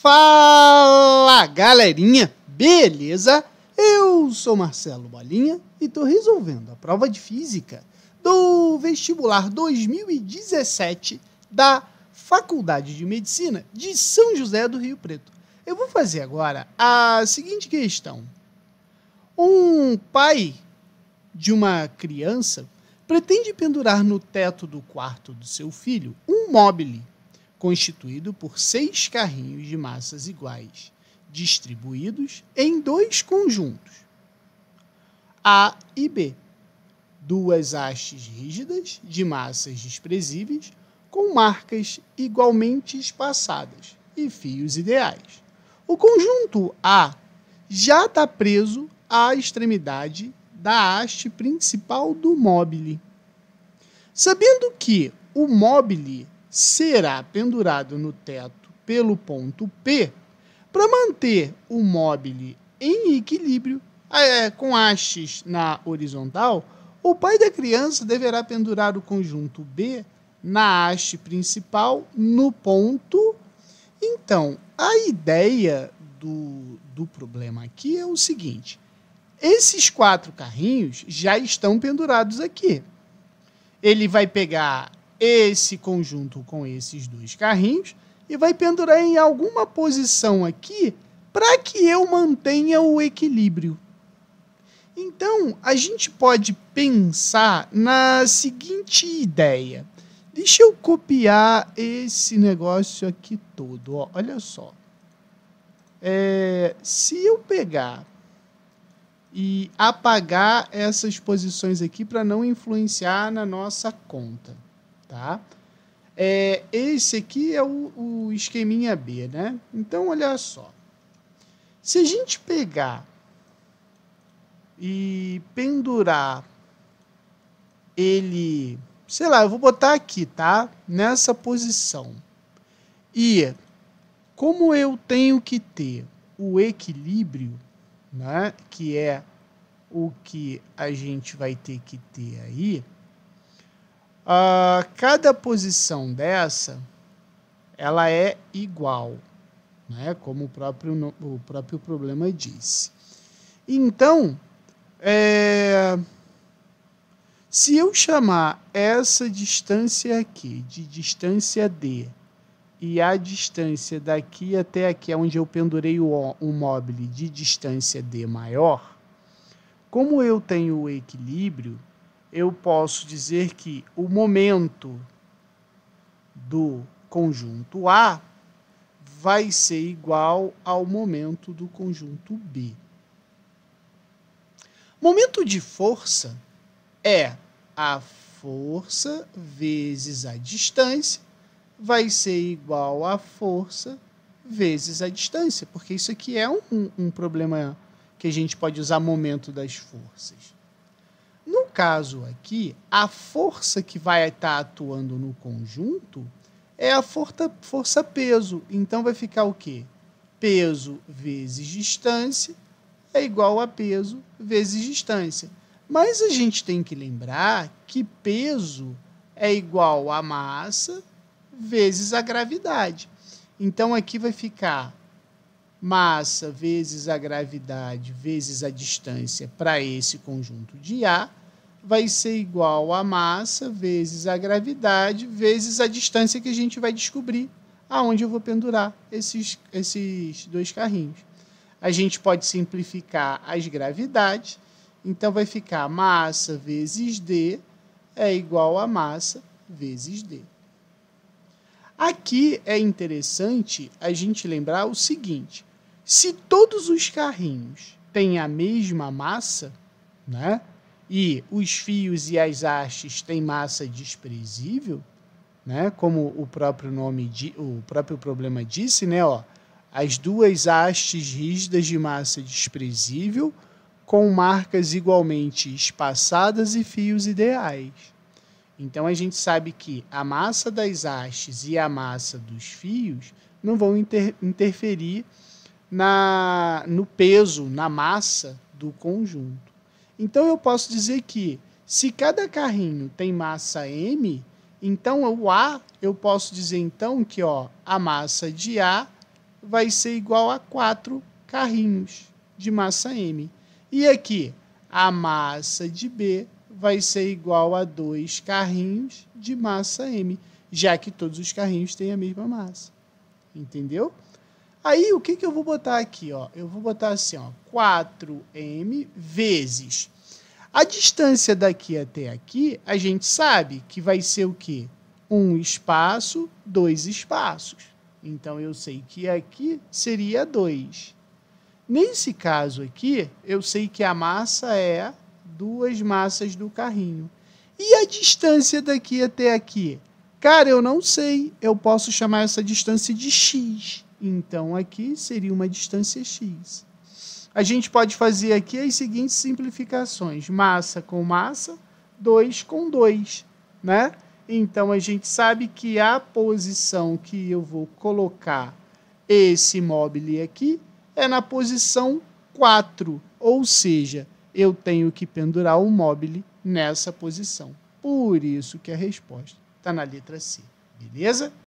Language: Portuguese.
Fala galerinha, beleza? Eu sou Marcelo Bolinha e estou resolvendo a prova de física do vestibular 2017 da Faculdade de Medicina de São José do Rio Preto. Eu vou fazer agora a seguinte questão: um pai de uma criança pretende pendurar no teto do quarto do seu filho um mobile constituído por seis carrinhos de massas iguais, distribuídos em dois conjuntos, A e B, duas hastes rígidas de massas desprezíveis com marcas igualmente espaçadas e fios ideais. O conjunto A já está preso à extremidade da haste principal do mobile. Sabendo que o mobile será pendurado no teto pelo ponto P para manter o móvel em equilíbrio é, com hastes na horizontal. O pai da criança deverá pendurar o conjunto B na haste principal no ponto. Então, a ideia do, do problema aqui é o seguinte: esses quatro carrinhos já estão pendurados aqui. Ele vai pegar esse conjunto com esses dois carrinhos e vai pendurar em alguma posição aqui para que eu mantenha o equilíbrio. Então, a gente pode pensar na seguinte ideia. Deixa eu copiar esse negócio aqui todo. Ó, olha só. É, se eu pegar e apagar essas posições aqui para não influenciar na nossa conta. Tá? É, esse aqui é o, o esqueminha B, né? Então, olha só. Se a gente pegar e pendurar ele, sei lá, eu vou botar aqui, tá? Nessa posição. E como eu tenho que ter o equilíbrio, né, que é o que a gente vai ter que ter aí, Uh, cada posição dessa, ela é igual, né? como o próprio, o próprio problema diz. Então, é, se eu chamar essa distância aqui de distância D e a distância daqui até aqui, onde eu pendurei o, o móvel de distância D maior, como eu tenho o equilíbrio, eu posso dizer que o momento do conjunto A vai ser igual ao momento do conjunto B. Momento de força é a força vezes a distância vai ser igual à força vezes a distância, porque isso aqui é um, um problema que a gente pode usar momento das forças caso aqui, a força que vai estar atuando no conjunto é a força, força peso. Então vai ficar o quê? Peso vezes distância é igual a peso vezes distância. Mas a gente tem que lembrar que peso é igual a massa vezes a gravidade. Então aqui vai ficar massa vezes a gravidade vezes a distância para esse conjunto de A vai ser igual à massa vezes a gravidade vezes a distância que a gente vai descobrir aonde eu vou pendurar esses, esses dois carrinhos. A gente pode simplificar as gravidades, então vai ficar massa vezes d é igual a massa vezes d. Aqui é interessante a gente lembrar o seguinte: se todos os carrinhos têm a mesma massa, né? e os fios e as hastes têm massa desprezível, né? Como o próprio nome o próprio problema disse, né, ó, as duas hastes rígidas de massa desprezível com marcas igualmente espaçadas e fios ideais. Então a gente sabe que a massa das hastes e a massa dos fios não vão inter interferir na, no peso, na massa do conjunto. Então eu posso dizer que se cada carrinho tem massa m, então o A, eu posso dizer então que ó, a massa de A vai ser igual a 4 carrinhos de massa m. E aqui, a massa de B vai ser igual a 2 carrinhos de massa m, já que todos os carrinhos têm a mesma massa. Entendeu? Aí o que, que eu vou botar aqui? Ó? Eu vou botar assim, ó, 4m vezes. A distância daqui até aqui, a gente sabe que vai ser o quê? Um espaço, dois espaços. Então eu sei que aqui seria 2. Nesse caso aqui, eu sei que a massa é duas massas do carrinho. E a distância daqui até aqui? Cara, eu não sei. Eu posso chamar essa distância de x. Então aqui seria uma distância x. A gente pode fazer aqui as seguintes simplificações: massa com massa, 2 com 2, né? Então a gente sabe que a posição que eu vou colocar esse mobile aqui é na posição 4, ou seja, eu tenho que pendurar o mobile nessa posição. Por isso que a resposta está na letra C, beleza?